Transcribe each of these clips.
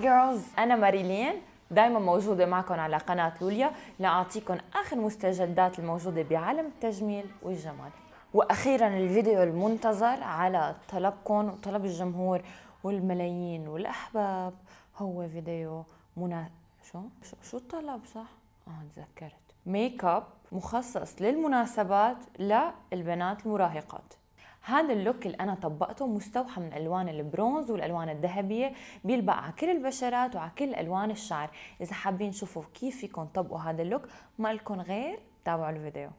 جيرلز انا ماريلين دائما موجوده معكم على قناه لوليا لاعطيكم اخر مستجدات الموجوده بعالم التجميل والجمال واخيرا الفيديو المنتظر على طلبكم وطلب الجمهور والملايين والاحباب هو فيديو منا شو, شو الطلب صح اه تذكرت ميك اب مخصص للمناسبات للبنات المراهقات هذا اللوك اللي انا طبقته مستوحى من الوان البرونز والالوان الذهبيه بيلبق على كل البشرات وعلى كل الوان الشعر اذا حابين تشوفوا كيف فيكم تطبقوا هذا اللوك ما لكم غير تابعوا الفيديو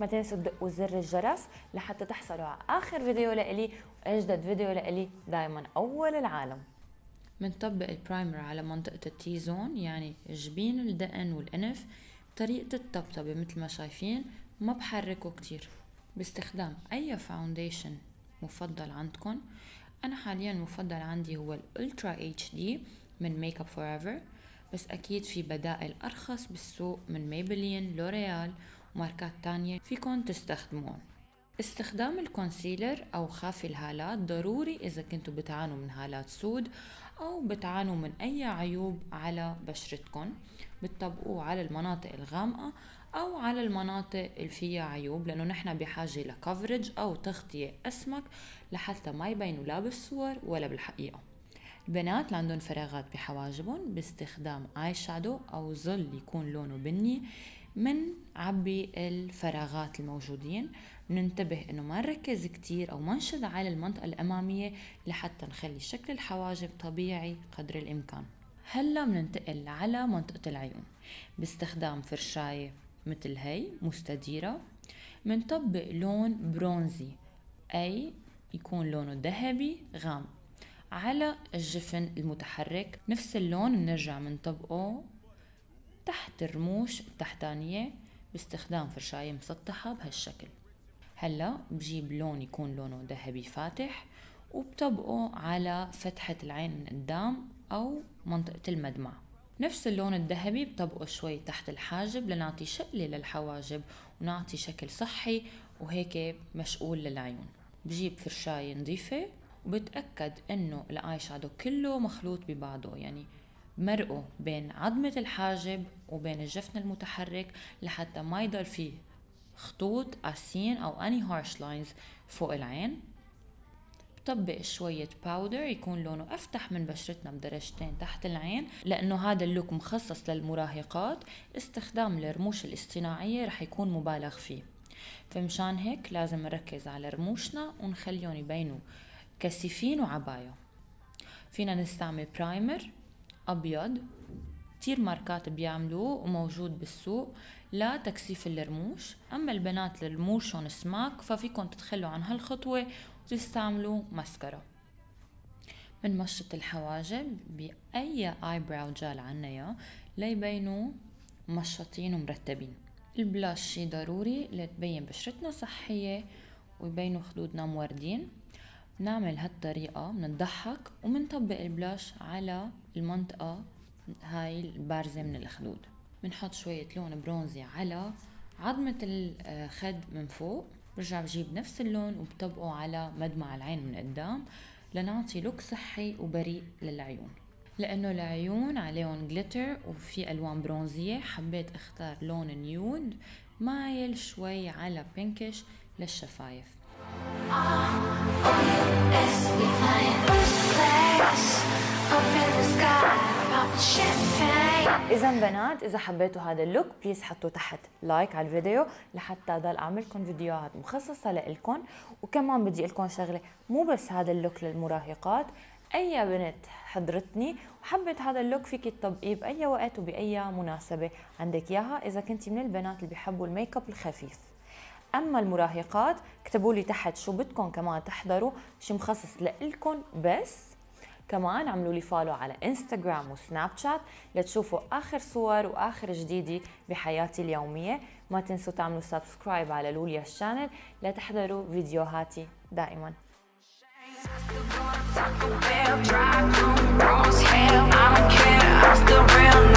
ما تنسوا تدقوا زر الجرس لحتى تحصلوا على اخر فيديو لإلي واجدد فيديو لإلي دائما اول العالم بنطبق البرايمر على منطقة التي زون يعني جبين الدقن والأنف بطريقة الطبطبة مثل ما شايفين ما بحركه كتير باستخدام أي فاونديشن مفضل عندكم أنا حاليا المفضل عندي هو الألترا اتش دي من ميك اب فور ايفر بس أكيد في بدائل أرخص بالسوق من ميبلين لوريال وماركات تانية فيكم تستخدمون استخدام الكونسيلر أو خافي الهالات ضروري إذا كنتوا بتعانوا من هالات سود أو بتعانوا من أي عيوب على بشرتكم بتطبقوه على المناطق الغامقة او على المناطق اللي فيها عيوب لانه نحن بحاجه لكفرج او تغطيه اسمك لحتى ما يبينوا لا بالصور ولا بالحقيقه البنات اللي عندهم فراغات بحواجبهم باستخدام اي شادو او ظل يكون لونه بني من عبي الفراغات الموجودين بننتبه انه ما نركز كتير او ما نشد على المنطقة الامامية لحتى نخلي شكل الحواجب طبيعي قدر الامكان هلا بننتقل على منطقة العيون باستخدام فرشاية مثل هي مستديرة منطبق لون برونزي أي يكون لونه ذهبي غام على الجفن المتحرك نفس اللون بنرجع منطبقه تحت الرموش التحتانية باستخدام فرشاية مسطحة بهالشكل هلا بجيب لون يكون لونه ذهبي فاتح وبطبقه على فتحة العين من قدام أو منطقة المدمع نفس اللون الذهبي بطبقه شوي تحت الحاجب لنعطي شقلة للحواجب ونعطي شكل صحي وهيك مشقول للعيون بجيب فرشاية نظيفة وبتأكد انه الاي شادو كله مخلوط ببعضه يعني مرقه بين عظمة الحاجب وبين الجفن المتحرك لحتى ما يضل فيه خطوط قاسين او اني هارش لاينز فوق العين طبق شوية باودر يكون لونه أفتح من بشرتنا بدرجتين تحت العين لأنه هذا اللوك مخصص للمراهقات استخدام الرموش الاصطناعية رح يكون مبالغ فيه فمشان هيك لازم نركز على رموشنا ونخليهم يبينوا كثيفين وعباية فينا نستعمل برايمر أبيض كتير ماركات بيعملوه وموجود بالسوق لتكثيف الرموش أما البنات لرموشهم سماك ففيكم تتخلوا عن هالخطوة وتستعملوا مسكرة بنمشط الحواجب بأي آي براو جال عنا يا ليبينوا مشطين ومرتبين البلاش شي ضروري لتبين بشرتنا صحية ويبينوا خدودنا موردين بنعمل هالطريقة بنضحك ومنطبق البلاش على المنطقة هاي البارزة من الخدود بنحط شوية لون برونزي على عظمة الخد من فوق برجع بجيب نفس اللون وبطبقه على مدمع العين من قدام لنعطي لوك صحي وبريء للعيون لأنه العيون عليهم جلتر وفي ألوان برونزية حبيت اختار لون نيود مايل شوي على بينكش للشفايف اذا بنات اذا حبيتوا هذا اللوك بليز حطوا تحت لايك على الفيديو لحتى ضل اعمل لكم فيديوهات مخصصه لإلكم وكمان بدي اقول لكم شغله مو بس هذا اللوك للمراهقات اي بنت حضرتني وحبت هذا اللوك فيك تطبقيه باي وقت وباي مناسبه عندك اياها اذا كنتي من البنات اللي بيحبوا الميك اب الخفيف اما المراهقات اكتبوا لي تحت شو بدكم كمان تحضروا شي مخصص لإلكم بس كمان عملوا لي فولو على انستغرام وسناب شات لتشوفوا اخر صور واخر جديدي بحياتي اليوميه ما تنسوا تعملوا سبسكرايب على لوليا الشانل لتحضروا فيديوهاتي دائما Rose I don't care, I'm still real.